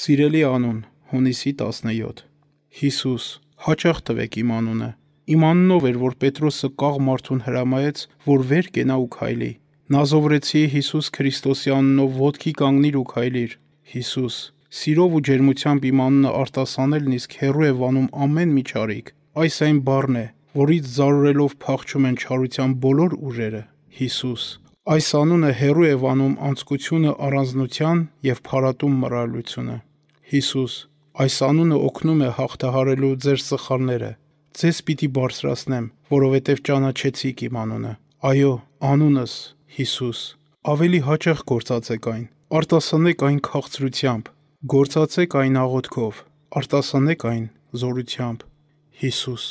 Սիրելի անուն, հունիսի 17։ Հիսուս, հաճախ տվեք իմ անունը։ Իմ անունով էր, որ Պետրոսը կաղ մարդուն հրամայեց, որ վեր կենա ու քայլի։ Նա զովրեցի Հիսուս Քրիստոսի անունով ոդքի կանգնիր ու քայլիր։ Հիսուս, սիրով ու ջերմությամբ իմ անունը արտասանելն իսկ հերո է վանում ամեն մի ճարիք։ Այս այն բառն է, որից զարուրելով փախչում են չարության բոլոր ուժերը։ Հիսուս, Այս անունը հերու է վանում անցկությունը առանձնության եւ փառատում մռայլությունը։ Հիսուս, այս անունը օգնում է հաղթահարելու ձեր սխալները։ Ձեզ պիտի բարձրացնեմ, որովհետև ճանաչեցիք իմ անունը։ Այո, անունս Հիսուս։ Ավելի հաճախ գործածեք այն։ Արտասանեք այն քաղցրությամբ, գործածեք այն աղոթքով, արտասանեք այն զորությամբ։ Հիսուս